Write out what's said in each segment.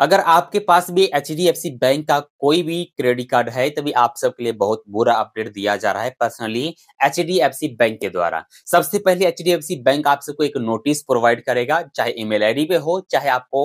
अगर आपके पास भी एच बैंक का कोई भी क्रेडिट कार्ड है तभी आप सबके लिए बहुत बुरा अपडेट दिया जा रहा है पर्सनली एच बैंक के द्वारा सबसे पहले एच बैंक आप सबको एक नोटिस प्रोवाइड करेगा चाहे ईमेल आईडी पे हो चाहे आपको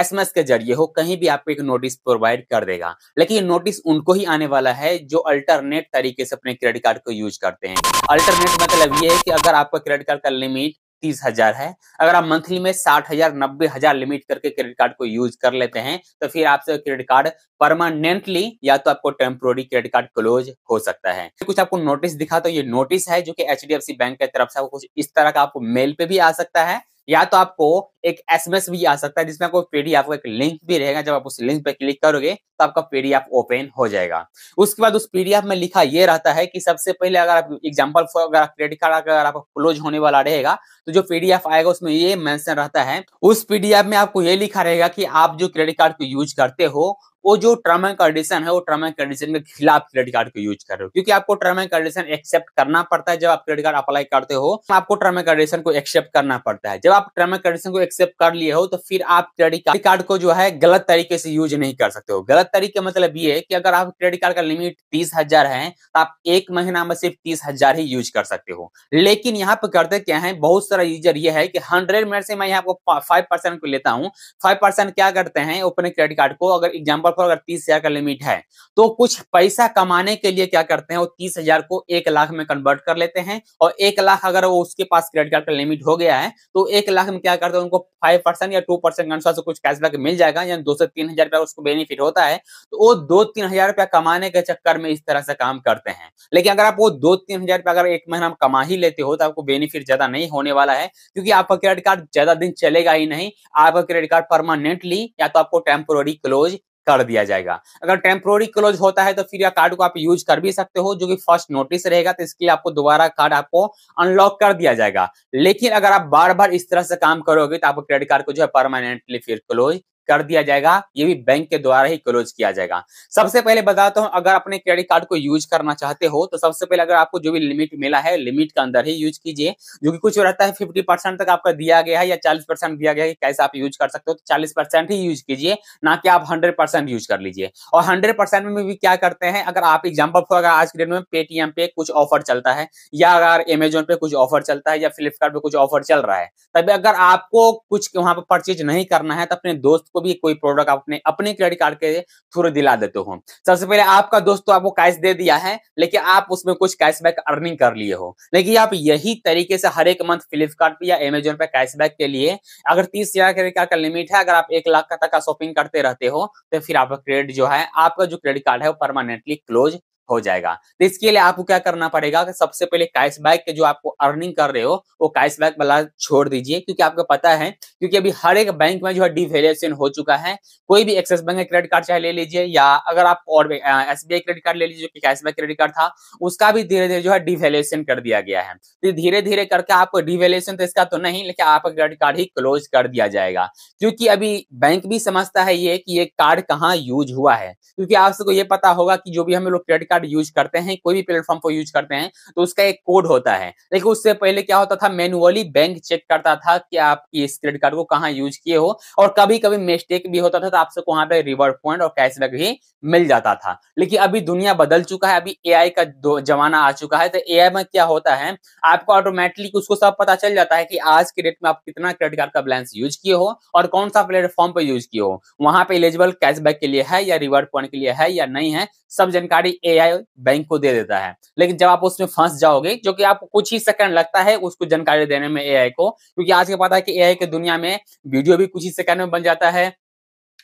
एसएमएस के जरिए हो कहीं भी आपको एक नोटिस प्रोवाइड कर देगा लेकिन ये नोटिस उनको ही आने वाला है जो अल्टरनेट तरीके से अपने क्रेडिट कार्ड को यूज करते हैं अल्टरनेट मतलब ये है कि अगर आपका क्रेडिट कार्ड का लिमिट तीस हजार है अगर आप मंथली में साठ हजार नब्बे हजार लिमिट करके क्रेडिट कार्ड को यूज कर लेते हैं तो फिर आपसे क्रेडिट कार्ड परमानेंटली या तो आपको टेम्प्रोरी क्रेडिट कार्ड क्लोज हो सकता है कुछ आपको नोटिस दिखा तो ये नोटिस है जो कि एच बैंक की तरफ से कुछ इस तरह का आपको मेल पे भी आ सकता है या तो आपको एक एसएमएस भी आ सकता है जिसमें आपको पीडीएफ का एक लिंक भी रहेगा जब आप उस लिंक पर क्लिक करोगे तो आपका पीडीएफ ओपन हो जाएगा उसके बाद उस पीडीएफ में लिखा यह रहता है कि सबसे पहले अगर आप एग्जाम्पल अगर आप क्रेडिट कार्ड अगर आपका क्लोज होने वाला रहेगा तो जो पीडीएफ आएगा उसमें ये मेंशन रहता है उस पीडीएफ में आपको ये लिखा रहेगा कि आप जो क्रेडिट कार्ड को यूज करते हो वो जो टर्म एंड कंडीशन है वो टर्म एंड कंडीशन के खिलाफ क्रेडिट कार्ड को यूज कर रहे हो क्योंकि आपको टर्म एंड कंडीशन एक्सेप्ट करना पड़ता है जब आप क्रेडिट कार्ड अप्लाई करते हो आपको टर्म एंड कंडीशन को एक्सेप्ट करना पड़ता है जब आप टर्म एंड कंडीशन को एक्सेप्ट कर लिए हो तो फिर आप क्रेडिट कार्ड कार्ड को जो है गलत तरीके से यूज नहीं कर सकते हो गलत तरीके मतलब ये है कि अगर आप क्रेडिट कार्ड का लिमिट तीस हजार है तो आप एक महीना में सिर्फ तीस हजार ही यूज कर सकते हो लेकिन यहाँ पे करते क्या है बहुत सारा यूजर ये है कि हंड्रेड मिनट से मैं यहाँ को फाइव परसेंट को लेता हूँ फाइव परसेंट क्या करते हैं अपने क्रेडिट कार्ड को अगर एग्जाम्पल फॉर अगर तीस का लिमिट है तो कुछ पैसा कमाने के लिए क्या करते हैं वो तीस हजार को एक लाख में कन्वर्ट कर लेते हैं और एक लाख अगर वो उसके पास क्रेडिट कार्ड का लिमिट हो गया है तो एक लाख में क्या करते हैं उनको फाइव परसेंट या टू परसेंट के अनुसार कुछ कैशबैक मिल जाएगा यानी दो से तीन हजार रुपया उसको बेनिफिट होता है तो वो दो तीन हजार रुपया कमाने के चक्कर में इस तरह से काम करते हैं लेकिन अगर आप वो दो तीन हजार रुपया अगर एक महीना कमा ही लेते हो तो आपको बेनिफिट ज्यादा नहीं होने वाला है क्योंकि आपका क्रेडिट कार्ड ज्यादा दिन चलेगा ही नहीं आपका क्रेडिट कार्ड परमानेंटली या तो आपको टेम्पोररी क्लोज कर दिया जाएगा अगर टेम्प्रोरी क्लोज होता है तो फिर यह कार्ड को आप यूज कर भी सकते हो जो कि फर्स्ट नोटिस रहेगा तो इसके लिए आपको दोबारा कार्ड आपको अनलॉक कर दिया जाएगा लेकिन अगर आप बार बार इस तरह से काम करोगे तो आपको क्रेडिट कार्ड को जो है परमानेंटली फिर क्लोज कर दिया जाएगा ये भी बैंक के द्वारा ही क्लोज किया जाएगा सबसे पहले बताता हूँ अगर अपने क्रेडिट कार्ड को यूज करना चाहते हो तो सबसे पहले अगर आपको जो भी लिमिट मिला है लिमिट के अंदर ही यूज कीजिए जो कि कुछ रहता है फिफ्टी तक आपका दिया गया है या चालीस दिया गया है कैसे आप यूज कर सकते हो तो चालीस ही यूज कीजिए ना कि आप हंड्रेड यूज कर लीजिए और हंड्रेड में भी क्या करते हैं अगर आप एग्जाम्पल अगर आज के डेट में पेटीएम पे कुछ ऑफर चलता है या अगर एमेजोन पे कुछ ऑफर चलता है या फ्लिपकार्ट पे कुछ ऑफर चल रहा है तभी अगर आपको कुछ वहां पर परचेज नहीं करना है तो अपने दोस्त को को भी कोई प्रोडक्ट आप अपने अपने क्रेडिट कार्ड के थ्रू दिला देते हो सबसे पहले आपका दोस्त तो आपको कैश दे दिया है लेकिन आप उसमें कुछ कैशबैक अर्निंग कर लिए हो लेकिन आप यही तरीके से हर एक मंथ फ्लिपकार्ट या एमेजोन पे कैशबैक के लिए अगर तीस हजार क्रेडिट कार्ड का लिमिट है अगर आप एक लाख तक का शॉपिंग करते रहते हो तो फिर आपका क्रेडिट जो है आपका जो क्रेडिट कार्ड है वो परमानेंटली क्लोज हो जाएगा तो इसके लिए आपको क्या करना पड़ेगा कि सबसे पहले कैश बैक के जो आपको अर्निंग कर रहे हो वो कैश बैक वाला छोड़ दीजिए क्योंकि आपको पता है क्योंकि अभी हर एक बैंक में जो है डिवेल्यूशन हो चुका है कोई भी एक्सेस बैंक का क्रेडिट कार्ड चाहे ले लीजिए या अगर आप और एस क्रेडिट कार्ड ले लीजिए जो बैक क्रेडिट कार्ड था उसका भी धीरे धीरे जो है डिवेल्यूशन कर दिया गया है तो धीरे धीरे करके आपको डिवेल्यूशन तो इसका तो नहीं लेकिन आपका क्रेडिट कार्ड ही क्लोज कर दिया जाएगा क्योंकि अभी बैंक भी समझता है ये कि ये कार्ड कहाँ यूज हुआ है क्योंकि आप सबको ये पता होगा कि जो भी हमें लोग क्रेडिट कार्ड कार्ड यूज करते हैं कोई भी प्लेटफॉर्म को यूज करते हैं तो उसका एक कोड होता है लेकिन उससे पहले क्या होता था मैनुअली बैंक चेक करता था कि आपकी इस क्रेडिट कार्ड को कहाँ यूज किए हो और कभी कभी मिस्टेक भी होता था तो आपसे वहां पर रिवॉर्ड पॉइंट और कैशबैक भी मिल जाता था लेकिन अभी दुनिया बदल चुका है अभी ए का जमाना आ चुका है तो ए में क्या होता है आपको ऑटोमेटिकली उसको सब पता चल जाता है कि आज के डेट में आप कितना क्रेडिट कार्ड का बैलेंस यूज किए हो और कौन सा प्लेटफॉर्म पर यूज किए हो वहां पे एलिजिबल कैशबैक के लिए है या रिवॉर्ड पॉइंट के लिए है या नहीं है सब जानकारी ए है बैंक को दे देता है लेकिन जब आप उसमें फंस जाओगे जो कि आपको कुछ ही सेकंड लगता है उसको जानकारी देने में एआई को क्योंकि आज के पता है कि एआई के दुनिया में वीडियो भी कुछ ही सेकंड में बन जाता है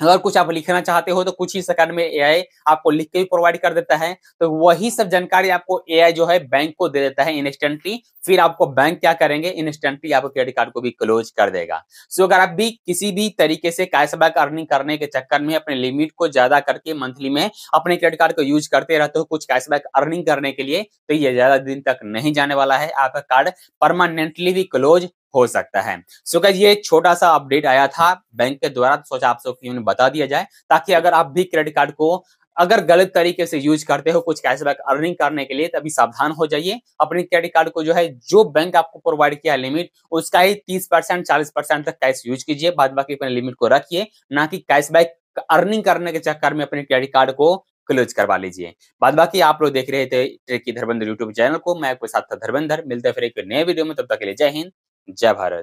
अगर कुछ आप लिखना चाहते हो तो कुछ ही सेकंड में एआई आपको लिख के भी प्रोवाइड कर देता है तो वही सब जानकारी आपको एआई जो है बैंक को दे देता है इंस्टेंटली फिर आपको बैंक क्या करेंगे इंस्टेंटली आपको क्रेडिट कार्ड को भी क्लोज कर देगा सो अगर आप भी किसी भी तरीके से कैश बैक अर्निंग करने के चक्कर में अपने लिमिट को ज्यादा करके मंथली में अपने क्रेडिट कार्ड को यूज करते रहते हो कुछ कैश बैक अर्निंग करने के लिए तो ये ज्यादा दिन तक नहीं जाने वाला है आपका कार्ड परमानेंटली भी क्लोज हो सकता है सो so, ये छोटा सा अपडेट आया था बैंक के द्वारा तो सोचा आप सबको बता दिया जाए ताकि अगर आप भी क्रेडिट कार्ड को अगर गलत तरीके से यूज करते हो कुछ कैशबैक अर्निंग करने के लिए तभी सावधान हो जाइए अपने क्रेडिट कार्ड को जो है जो बैंक आपको प्रोवाइड किया है लिमिट उसका ही तीस परसेंट चालीस परसेंट तक कैश यूज कीजिए बाद बाकी अपने लिमिट को रखिए ना कि कैशबैक अर्निंग करने के चक्कर में अपने क्रेडिट कार्ड को क्लोज करवा लीजिए बाद बाकी आप लोग देख रहे थे ट्रेक की धर्मेंद्र यूट्यूब चैनल को मैं आपके साथ था धर्मेंद्र मिलते फिर एक नए वीडियो में तब तक के लिए जय हिंद जय भारत